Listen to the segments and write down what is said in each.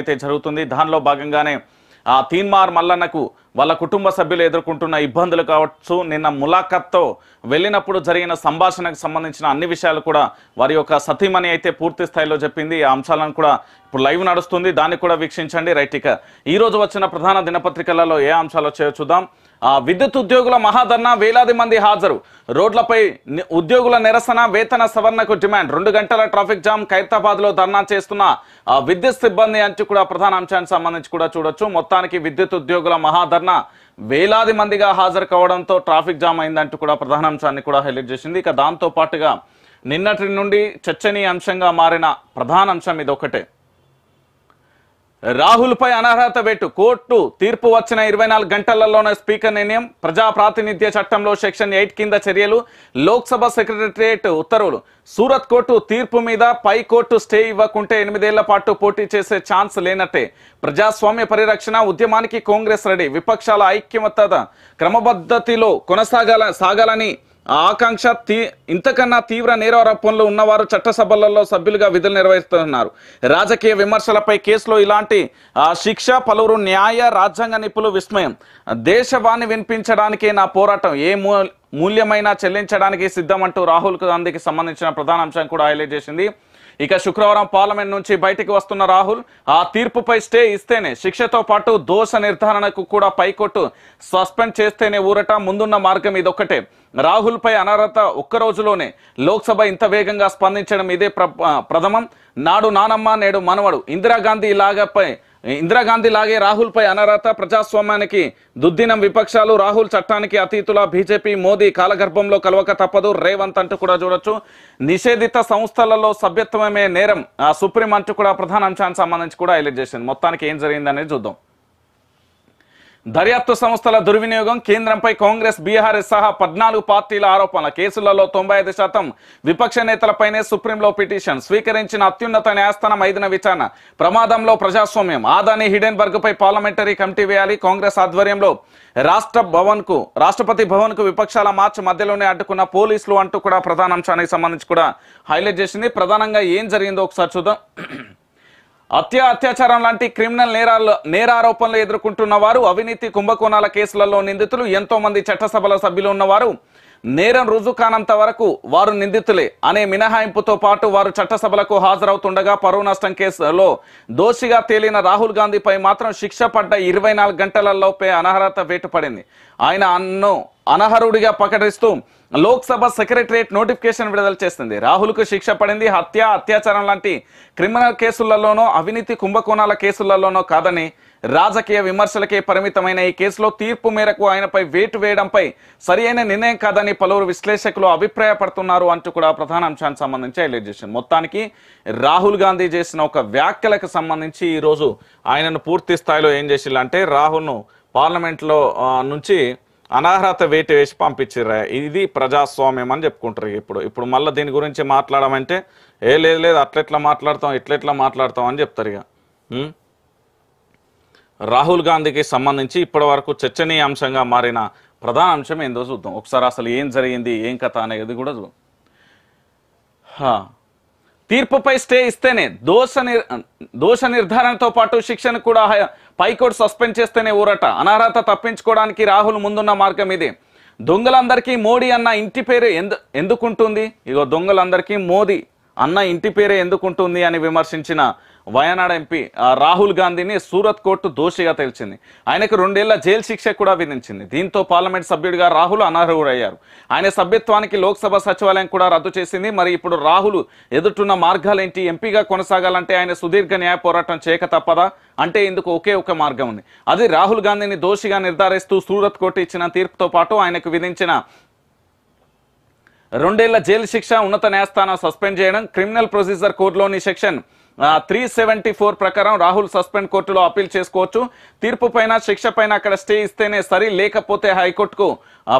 అయితే జరుగుతుంది దానిలో భాగంగానే ఆ తీన్మార్ మల్లన్నకు వాళ్ళ కుటుంబ సభ్యులు ఎదుర్కొంటున్న ఇబ్బందులు కావచ్చు నిన్న ములాఖత్తో వెళ్ళినప్పుడు జరిగిన సంభాషణకు సంబంధించిన అన్ని విషయాలు కూడా వారి యొక్క సతీమణి అయితే పూర్తి స్థాయిలో చెప్పింది ఆ అంశాలను కూడా ఇప్పుడు లైవ్ నడుస్తుంది దాన్ని కూడా వీక్షించండి రైట్ ఇక ఈరోజు వచ్చిన ప్రధాన దినపత్రికలలో ఏ అంశాలు వచ్చాయో చూద్దాం విద్యుత్ ఉద్యోగుల మహాధర్నా వేలాది మంది హాజరు రోడ్లపై ఉద్యోగుల నిరసన వేతన సవరణకు డిమాండ్ రెండు గంటల ట్రాఫిక్ జామ్ ఖైరతాబాద్లో ధర్నా చేస్తున్న విద్యుత్ సిబ్బంది అంచు కూడా ప్రధాన అంశానికి సంబంధించి కూడా చూడొచ్చు మొత్తానికి విద్యుత్ ఉద్యోగుల మహాధర్నా వేలాది మందిగా హాజరు కావడంతో ట్రాఫిక్ జామ్ అయిందంటూ కూడా ప్రధాన అంశాన్ని కూడా హైలైట్ చేసింది ఇక దాంతో పాటుగా నిన్నటి నుండి చర్చనీయ అంశంగా మారిన ప్రధాన అంశం ఇది ఒకటే రాహుల్పై అనర్హత పెట్టు కోర్టు తీర్పు వచ్చిన ఇరవై నాలుగు గంటలలోనే స్పీకర్ నిర్ణయం ప్రజాప్రాతినిధ్య చట్టంలో సెక్షన్ ఎయిట్ కింద చర్యలు లోక్సభ సెక్రటరియేట్ ఉత్తర్వులు సూరత్ కోర్టు తీర్పు మీద పై కోర్టు స్టే ఇవ్వకుంటే ఎనిమిదేళ్ల పాటు పోటీ చేసే ఛాన్స్ లేనట్టే ప్రజాస్వామ్య పరిరక్షణ ఉద్యమానికి కాంగ్రెస్ రెడీ విపక్షాల ఐక్యమత క్రమబద్ధతిలో కొనసాగాల సాగాలని ఆ ఆకాంక్ష తీ ఇంతకన్నా తీవ్ర నేరారోపణలో ఉన్నవారు చట్టసభలలో సభ్యులుగా విధులు నిర్వహిస్తున్నారు రాజకీయ విమర్శలపై కేసులో ఇలాంటి శిక్ష పలువురు న్యాయ రాజ్యాంగ నిపులు విస్మయం దేశవాణి వినిపించడానికే నా పోరాటం ఏ మూల్యమైనా చెల్లించడానికి సిద్ధమంటూ రాహుల్ గాంధీకి సంబంధించిన ప్రధాన అంశం కూడా హైలైట్ చేసింది ఇక శుక్రవారం పార్లమెంట్ నుంచి బయటికి వస్తున్న రాహుల్ ఆ తీర్పుపై స్టే ఇస్తేనే శిక్షతో పాటు దోష నిర్ధారణకు కూడా పైకొట్టు సస్పెండ్ చేస్తేనే ఊరట ముందున్న మార్గం ఇదొక్కటే రాహుల్పై అనర్హత ఒక్క రోజులోనే లోక్సభ ఇంత వేగంగా స్పందించడం ఇదే ప్రథమం నాడు నానమ్మ నేడు మనవడు ఇందిరాగాంధీ ఇలాగపై ఇందిరాగాంధీ లాగే రాహుల్పై అనర్హత ప్రజాస్వామ్యానికి దుద్దినం విపక్షాలు రాహుల్ చట్టానికి అతీతుల బీజేపీ మోదీ కాలగర్భంలో కలవక తప్పదు రేవంత్ అంటూ కూడా చూడొచ్చు నిషేధిత సంస్థలలో సభ్యత్వమే నేరం సుప్రీం అంటూ కూడా ప్రధాన అంశానికి సంబంధించి కూడా హైలైట్ చేసింది మొత్తానికి ఏం జరిగిందనేది చూద్దాం దర్యాప్తు సంస్థల దుర్వినియోగం కేంద్రంపై కాంగ్రెస్ బీహార్ సహా పద్నాలుగు పార్టీల ఆరోపణల కేసులలో తొంభై ఐదు శాతం విపక్ష నేతలపైనే సుప్రీంలో పిటిషన్ స్వీకరించిన అత్యున్నత న్యాయస్థానం ఐదున విచారణ ప్రమాదంలో ప్రజాస్వామ్యం ఆదాని హిడెన్బర్గ్పై పార్లమెంటరీ కమిటీ వేయాలి కాంగ్రెస్ ఆధ్వర్యంలో రాష్ట్ర భవన్కు రాష్ట్రపతి భవన్కు విపక్షాల మార్చి మధ్యలోనే అడ్డుకున్న పోలీసులు అంటూ కూడా ప్రధాన అంశానికి సంబంధించి కూడా హైలైట్ చేసింది ప్రధానంగా ఏం జరిగిందో ఒకసారి చూద్దాం అత్య అత్యాచారం లాంటి క్రిమినల్ నేరాల్లో నేరారోపణలు ఎదుర్కొంటున్న వారు అవినీతి కుంభకోణాల కేసులలో నిందితులు ఎంతో మంది చట్టసభల సభ్యులు ఉన్నవారు నేరం రుజు కానంత వరకు వారు నిందితులే అనే మినహాయింపుతో పాటు వారు చట్టసభలకు హాజరవుతుండగా పరువు నష్టం కేసులో దోషిగా తేలిన రాహుల్ గాంధీపై మాత్రం శిక్ష పడ్డ ఇరవై నాలుగు గంటలలోపే అనర్హత వేటుపడింది ఆయన అన్ను అనర్హుడిగా ప్రకటిస్తూ లోక్సభ సెక్రటరియట్ నోటిఫికేషన్ విడుదల చేసింది రాహుల్కు శిక్ష పడింది హత్య అత్యాచారం లాంటి క్రిమినల్ కేసులలోనో అవినీతి కుంభకోణాల కేసులలోనో కాదని రాజకీయ విమర్శలకే పరిమితమైన ఈ కేసులో తీర్పు మేరకు ఆయనపై వేటు వేయడంపై సరియైన నిర్ణయం కాదని పలువురు విశ్లేషకులు అభిప్రాయపడుతున్నారు అంటూ కూడా ప్రధాన అంశానికి సంబంధించి హైలైట్ చేసింది మొత్తానికి రాహుల్ గాంధీ చేసిన ఒక వ్యాఖ్యలకు సంబంధించి ఈరోజు ఆయనను పూర్తి స్థాయిలో ఏం చేసిండ్రు అంటే రాహుల్ను పార్లమెంట్లో నుంచి అనర్హత వేటు వేసి పంపించారు ఇది ప్రజాస్వామ్యం అని చెప్పుకుంటారు ఇప్పుడు ఇప్పుడు మళ్ళీ దీని గురించి మాట్లాడమంటే ఏ లేదు లేదు అట్లెట్లా మాట్లాడతాం ఇట్లెట్లా మాట్లాడతాం అని చెప్తారు ఇక రాహుల్ గాంధీకి సంబంధించి ఇప్పటివరకు చర్చనీయాంశంగా మారిన ప్రధాన అంశం ఏందో చూద్దాం ఒకసారి అసలు ఏం జరిగింది ఏం కథ అనేది కూడా తీర్పుపై స్టే ఇస్తేనే దోష నిర్ దోష నిర్ధారణతో పాటు శిక్షను కూడా పైకోర్టు సస్పెండ్ చేస్తేనే ఊరట అనర్హత తప్పించుకోవడానికి రాహుల్ ముందున్న మార్గం ఇదే దొంగలందరికీ మోడీ అన్న ఇంటి పేరు ఎందు ఎందుకుంటుంది ఇగో దొంగలందరికీ మోదీ అన్న ఇంటి పేరే ఎందుకుంటుంది అని విమర్శించిన వయనాడ్ ఎంపీ రాహుల్ గాంధీని సూరత్ కోర్టు దోషిగా తేల్చింది ఆయనకు రెండేళ్ల జైలు శిక్ష కూడా విధించింది దీంతో పార్లమెంట్ సభ్యుడిగా రాహుల్ అనర్హుడయ్యారు ఆయన సభ్యత్వానికి లోక్సభ సచివాలయం కూడా రద్దు చేసింది మరి ఇప్పుడు రాహుల్ ఎదుర్కొన్న మార్గాలేంటి ఎంపీగా కొనసాగాలంటే ఆయన సుదీర్ఘ న్యాయ పోరాటం చేయక తప్పదా అంటే ఇందుకు ఒకే ఒక మార్గం ఉంది అది రాహుల్ గాంధీని దోషిగా నిర్ధారిస్తూ సూరత్ కోర్టు ఇచ్చిన తీర్పుతో పాటు ఆయనకు విధించిన రెండేళ్ల జైలు శిక్ష ఉన్నత న్యాయస్థానం సస్పెండ్ చేయడం క్రిమినల్ ప్రొసీజర్ కోర్టులోని సెక్షన్ త్రీ సెవెంటీ ఫోర్ ప్రకారం రాహుల్ సస్పెండ్ కోర్టులో అప్పీల్ చేసుకోవచ్చు తీర్పు పైన శిక్ష పైన అక్కడ స్టే ఇస్తేనే సరి లేకపోతే హైకోర్టుకు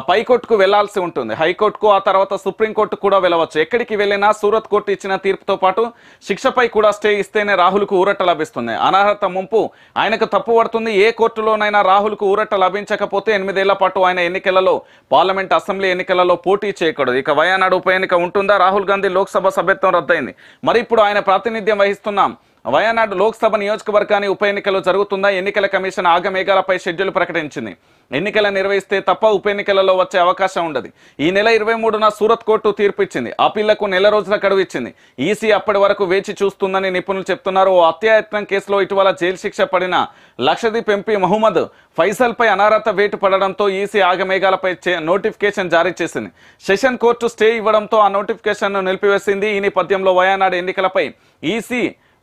పైకోర్టుకు వెళ్లాల్సి ఉంటుంది హైకోర్టుకు ఆ తర్వాత సుప్రీంకోర్టు కూడా వెళ్ళవచ్చు ఎక్కడికి వెళ్ళినా సూరత్ కోర్టు ఇచ్చిన తీర్పుతో పాటు శిక్షపై కూడా స్టే ఇస్తేనే రాహుల్కు ఊరట లభిస్తుంది అనర్హత ముంపు ఆయనకు తప్పు పడుతుంది ఏ కోర్టులోనైనా రాహుల్కు ఊరట లభించకపోతే ఎనిమిదేళ్ల పాటు ఆయన ఎన్నికలలో పార్లమెంట్ అసెంబ్లీ ఎన్నికలలో పోటీ చేయకూడదు ఇక వయానాడు ఉప ఎన్నిక ఉంటుందా రాహుల్ గాంధీ లోక్సభ సభ్యత్వం రద్దయింది మరి ఇప్పుడు ఆయన ప్రాతినిధ్యం వహిస్తున్న что нам వయనాడు లోక్సభ నియోజకవర్గాన్ని ఉప ఎన్నికలు జరుగుతుందా ఎన్నికల కమిషన్ ఆగమేఘాలపై షెడ్యూల్ ప్రకటించింది ఎన్నికలు నిర్వహిస్తే తప్ప ఉప ఎన్నికలలో వచ్చే అవకాశం ఉండదు ఈ నెల ఇరవై మూడున సూరత్ కోర్టు తీర్పు ఇచ్చింది నెల రోజుల గడువు ఇచ్చింది ఈసీ అప్పటి వరకు వేచి చూస్తుందని నిపుణులు చెప్తున్నారు ఓ అత్యాయత్నం కేసులో ఇటీవల జైలు శిక్ష పడిన లక్షదీప్ ఎంపీ మహమ్మద్ ఫైసల్పై అనారత వేటు పడడంతో ఈసీ ఆగమేఘాలపై నోటిఫికేషన్ జారీ చేసింది సెషన్ కోర్టు స్టే ఇవ్వడంతో ఆ నోటిఫికేషన్ను నిలిపివేసింది ఈ నేపథ్యంలో వయనాడు ఎన్నికలపై ఈసీ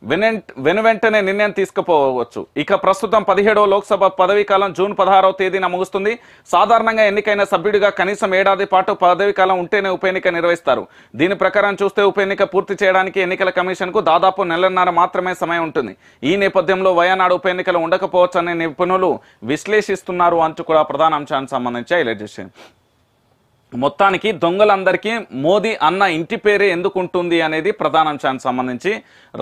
వెను వెంటనే నిర్ణయం తీసుకుపోవచ్చు ఇక ప్రస్తుతం పదిహేడవ లోక్సభ పదవీకాలం జూన్ పదహారవ తేదీన ముగుస్తుంది సాధారణంగా ఎన్నికైన సభ్యుడిగా కనీసం ఏడాది పాటు పదవీకాలం ఉంటేనే ఉప ఎన్నిక నిర్వహిస్తారు దీని ప్రకారం చూస్తే ఉప ఎన్నిక పూర్తి చేయడానికి ఎన్నికల కమిషన్కు దాదాపు నెలన్నర మాత్రమే సమయం ఉంటుంది ఈ నేపథ్యంలో వయనాడు ఉప ఎన్నికలు అనే నిపుణులు విశ్లేషిస్తున్నారు అంటూ కూడా ప్రధాన అంశానికి సంబంధించి హైలైట్ చేసింది మొత్తానికి దొంగలందరికీ మోదీ అన్న ఇంటి పేరే ఎందుకు ఉంటుంది అనేది ప్రధానాంశానికి సంబంధించి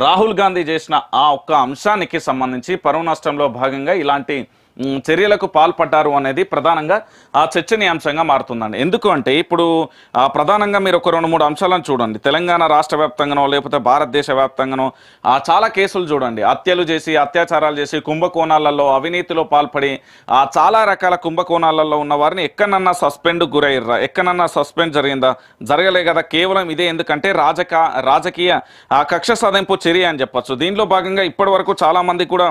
రాహుల్ గాంధీ చేసిన ఆ ఒక్క అంశానికి సంబంధించి పరువు నష్టంలో భాగంగా ఇలాంటి చర్యలకు పాల్పడ్డారు అనేది ప్రధానంగా ఆ చర్చనీయాంశంగా మారుతుందండి ఎందుకు అంటే ఇప్పుడు ప్రధానంగా మీరు ఒక రెండు మూడు అంశాలను చూడండి తెలంగాణ రాష్ట్ర వ్యాప్తంగానో లేకపోతే భారతదేశ వ్యాప్తంగానో చాలా కేసులు చూడండి హత్యలు చేసి అత్యాచారాలు చేసి కుంభకోణాలలో అవినీతిలో పాల్పడి ఆ చాలా రకాల కుంభకోణాలలో ఉన్న వారిని ఎక్కడన్నా సస్పెండ్ గురయ్యారా ఎక్కడన్నా సస్పెండ్ జరిగిందా జరగలే కదా కేవలం ఇదే ఎందుకంటే రాజక రాజకీయ కక్ష సాధింపు చర్య అని చెప్పచ్చు దీనిలో భాగంగా ఇప్పటి వరకు చాలామంది కూడా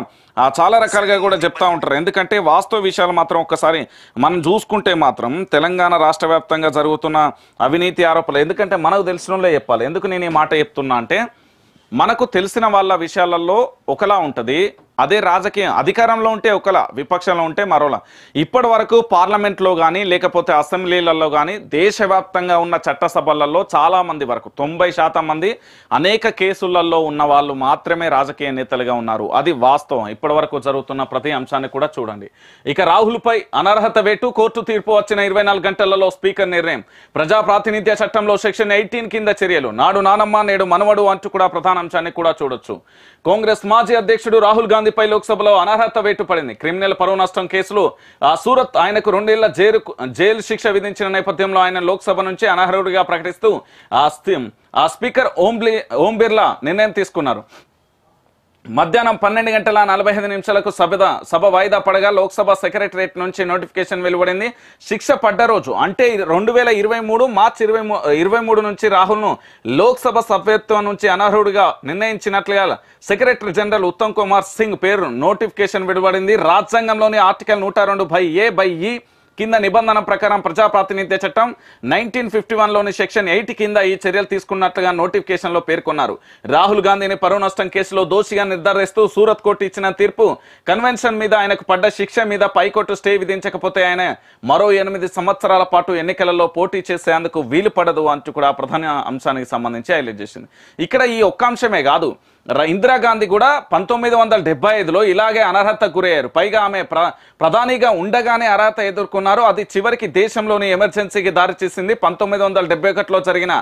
చాలా రకాలుగా కూడా చెప్తా ఉంటారు ఎందుకంటే వాస్తవ విషయాలు మాత్రం ఒక్కసారి మనం చూసుకుంటే మాత్రం తెలంగాణ రాష్ట్ర వ్యాప్తంగా జరుగుతున్న అవినీతి ఆరోపణలు ఎందుకంటే మనకు తెలిసిన చెప్పాలి ఎందుకు నేను ఈ మాట చెప్తున్నా అంటే మనకు తెలిసిన వాళ్ళ విషయాలలో ఒకలా ఉంటుంది అదే రాజకీయం అధికారంలో ఉంటే ఒకలా విపక్షంలో ఉంటే మరోలా ఇప్పటి వరకు పార్లమెంట్లో కానీ లేకపోతే అసెంబ్లీలలో కానీ దేశవ్యాప్తంగా ఉన్న చట్టసభలలో చాలామంది వరకు తొంభై శాతం మంది అనేక కేసులలో ఉన్న వాళ్ళు మాత్రమే రాజకీయ నేతలుగా ఉన్నారు అది వాస్తవం ఇప్పటి వరకు జరుగుతున్న ప్రతి అంశాన్ని కూడా చూడండి ఇక రాహుల్పై అనర్హత వేటు కోర్టు తీర్పు వచ్చిన ఇరవై గంటలలో స్పీకర్ నిర్ణయం ప్రజా ప్రాతినిధ్య చట్టంలో సెక్షన్ ఎయిటీన్ కింద చర్యలు నాడు నానమ్మ నేడు మనవడు అంటూ కూడా ప్రధాన అంశాన్ని కూడా చూడొచ్చు కాంగ్రెస్ మా మాజీ అధ్యక్షుడు రాహుల్ గాంధీపై లోక్సభలో అనర్హత వేటు పడింది క్రిమినల్ పరువు నష్టం కేసులో సూరత్ ఆయనకు రెండేళ్ల జైలు జైలు శిక్ష విధించిన నేపథ్యంలో ఆయన లోక్సభ నుంచి అనర్హుడిగా ప్రకటిస్తూ ఆ స్పీకర్ ఓం ఓం బిర్లా నిర్ణయం తీసుకున్నారు మధ్యాహ్నం పన్నెండు గంటల నలభై ఐదు నిమిషాలకు సభ సభ వాయిదా పడగా లోక్సభ సెక్రటరియేట్ నుంచి నోటిఫికేషన్ వెలువడింది శిక్ష పడ్డ రోజు అంటే రెండు వేల ఇరవై మూడు మార్చ్ ఇరవై ఇరవై మూడు నుంచి రాహుల్ను లోక్సభ సభ్యత్వం నుంచి అనర్హుడిగా నిర్ణయించినట్లుగా సెక్రటరీ జనరల్ ఉత్తమ్ కుమార్ సింగ్ పేరు నోటిఫికేషన్ వెలువడింది రాజ్యాంగంలోని ఆర్టికల్ నూట రెండు బై ఏ బై ఈ కింద నిబంధన ప్రకారం ప్రజాప్రాతినిధ్య చట్టం నైన్టీన్ ఫిఫ్టీ వన్లోని సెక్షన్ ఎయిట్ కింద ఈ చర్యలు తీసుకున్నట్లుగా నోటిఫికేషన్లో పేర్కొన్నారు రాహుల్ గాంధీని పరువు నష్టం కేసులో దోషిగా నిర్ధారిస్తూ సూరత్ కోర్టు ఇచ్చిన తీర్పు కన్వెన్షన్ మీద ఆయనకు పడ్డ శిక్ష మీద పైకోర్టు స్టే విధించకపోతే ఆయన మరో ఎనిమిది సంవత్సరాల పాటు ఎన్నికలలో పోటీ చేసేందుకు వీలు పడదు అంటూ కూడా ప్రధాన అంశానికి సంబంధించి హైలైట్ చేసింది ఇక్కడ ఈ ఒక్క అంశమే కాదు ఇందిరాగాంధీ కూడా పంతొమ్మిది వందల డెబ్బై ఐదులో ఇలాగే అనర్హత గురయ్యారు పైగా ఆమె ప్ర ప్రధానిగా ఉండగానే అర్హత ఎదుర్కొన్నారు అది చివరికి దేశంలోని ఎమర్జెన్సీకి దారితీసింది పంతొమ్మిది వందల డెబ్బై ఒకటిలో జరిగిన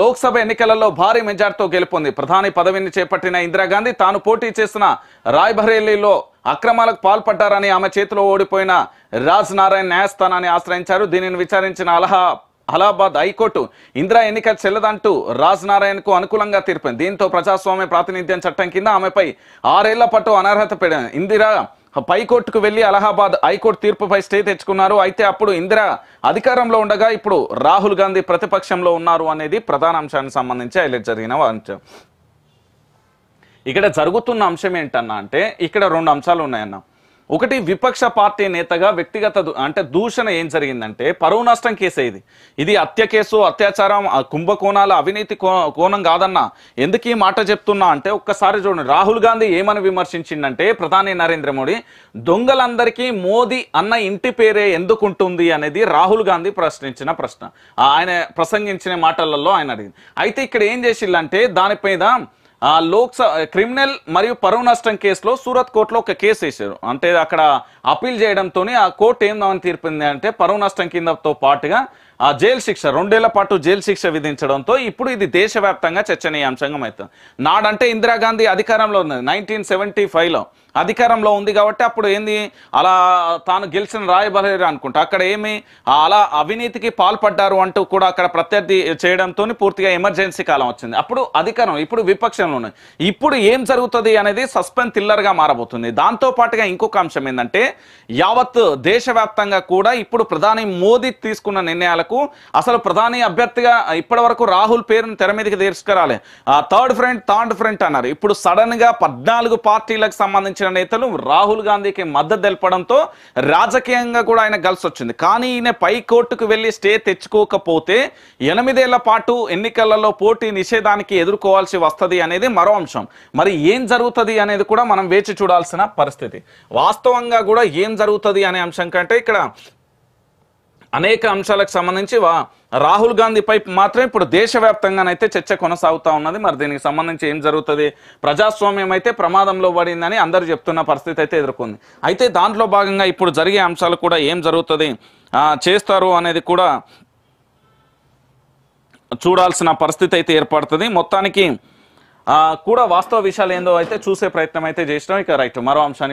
లోక్సభ ఎన్నికలలో భారీ మెజార్టీతో గెలుపొంది ప్రధాని పదవిని చేపట్టిన ఇందిరాగాంధీ తాను పోటీ చేసిన రాయ్బరేలీలో అక్రమాలకు పాల్పడ్డారని ఆమె చేతిలో ఓడిపోయిన రాజ్ నారాయణ న్యాయస్థానాన్ని ఆశ్రయించారు దీనిని విచారించిన అలహా అలహాబాద్ హైకోర్టు ఇందిరా ఎన్నిక చెల్లదంటూ రాజ్ నారాయణకు అనుకూలంగా తీర్పింది దీంతో ప్రజాస్వామ్య ప్రాతినిధ్యం చట్టం కింద ఆమెపై ఆరేళ్ల పాటు అనర్హత ఇందిరా పైకోర్టుకు వెళ్లి అలహాబాద్ హైకోర్టు తీర్పుపై స్టే తెచ్చుకున్నారు అయితే అప్పుడు ఇందిరా అధికారంలో ఉండగా ఇప్పుడు రాహుల్ గాంధీ ప్రతిపక్షంలో ఉన్నారు అనేది ప్రధాన అంశానికి సంబంధించి హైలైట్ జరిగిన అంశం ఇక్కడ జరుగుతున్న అంశం ఏంటన్నా అంటే ఇక్కడ రెండు అంశాలు ఉన్నాయన్నా ఒకటి విపక్ష పార్టీ నేతగా వ్యక్తిగత అంటే దూషణ ఏం జరిగిందంటే పరువు నష్టం కేసే ఇది ఇది హత్య కేసు అత్యాచారం కుంభకోణాల అవినీతి కోణం కాదన్నా ఎందుకు ఈ మాట చెప్తున్నా అంటే ఒక్కసారి చూడండి రాహుల్ గాంధీ ఏమని విమర్శించిందంటే ప్రధాని నరేంద్ర మోడీ దొంగలందరికీ మోదీ అన్న ఇంటి పేరే ఎందుకు ఉంటుంది అనేది రాహుల్ గాంధీ ప్రశ్నించిన ప్రశ్న ఆయన ప్రసంగించిన మాటలలో ఆయన అడిగింది అయితే ఇక్కడ ఏం చేసిందంటే దానిపైన లోక్సభ క్రిమినల్ మరియు పరువు నష్టం కేసులో సూరత్ కోర్టులో ఒక కేసు వేశారు అంటే అక్కడ అప్పీల్ చేయడంతో ఆ కోర్టు ఏం తీర్పింది అంటే పరువు నష్టం కిందతో పాటుగా ఆ జైలు శిక్ష రెండేళ్ల పాటు జైలు శిక్ష విధించడంతో ఇప్పుడు ఇది దేశవ్యాప్తంగా చర్చనీయాంశంగా అవుతుంది నాడంటే ఇందిరాగాంధీ అధికారంలో ఉన్నది నైన్టీన్ సెవెంటీ ఫైవ్లో అధికారంలో ఉంది కాబట్టి అప్పుడు ఏంది అలా తాను గెలిచిన రాయబలేరు అనుకుంటా అక్కడ ఏమి అలా అవినీతికి పాల్పడ్డారు అంటూ కూడా అక్కడ ప్రత్యర్థి చేయడంతో పూర్తిగా ఎమర్జెన్సీ కాలం వచ్చింది అప్పుడు అధికారం ఇప్పుడు విపక్షంలో ఉన్నాయి ఇప్పుడు ఏం జరుగుతుంది అనేది సస్పెన్స్ తిల్లర్గా మారబోతుంది దాంతో పాటుగా ఇంకొక అంశం ఏంటంటే యావత్ దేశవ్యాప్తంగా కూడా ఇప్పుడు ప్రధాని మోదీ తీసుకున్న నిర్ణయాలకు వరకు అసలు ప్రధాని అభ్యర్థిగా ఇప్పటి వరకు రాహుల్ పేరును తెర మీదకి తీసుకురాలి థర్డ్ ఫ్రంట్ థర్డ్ ఫ్రంట్ అన్నారు ఇప్పుడు సడన్ గా పద్నాలుగు పార్టీలకు సంబంధించిన నేతలు రాహుల్ గాంధీకి మద్దతు తెలపడంతో రాజకీయంగా కూడా ఆయన కలిసి వచ్చింది కానీ ఈయన పై కోర్టుకు వెళ్ళి స్టే తెచ్చుకోకపోతే ఎనిమిదేళ్ల పాటు ఎన్నికలలో పోటీ నిషేధానికి ఎదుర్కోవాల్సి వస్తుంది అనేది మరో అంశం మరి ఏం జరుగుతుంది అనేది కూడా మనం వేచి చూడాల్సిన పరిస్థితి వాస్తవంగా కూడా ఏం జరుగుతుంది అనే అంశం కంటే ఇక్కడ అనేక అంశాలకు సంబంధించి రాహుల్ గాంధీపై మాత్రం ఇప్పుడు దేశవ్యాప్తంగానైతే చర్చ కొనసాగుతూ ఉన్నది మరి దీనికి సంబంధించి ఏం జరుగుతుంది ప్రజాస్వామ్యం అయితే ప్రమాదంలో పడిందని అందరూ చెప్తున్న పరిస్థితి అయితే ఎదుర్కొంది అయితే దాంట్లో భాగంగా ఇప్పుడు జరిగే అంశాలు కూడా ఏం జరుగుతుంది చేస్తారు అనేది కూడా చూడాల్సిన పరిస్థితి అయితే ఏర్పడుతుంది మొత్తానికి కూడా వాస్తవ విషయాలు ఏందో అయితే చూసే ప్రయత్నం అయితే చేసినాం ఇక రైట్ మరో అంశాన్ని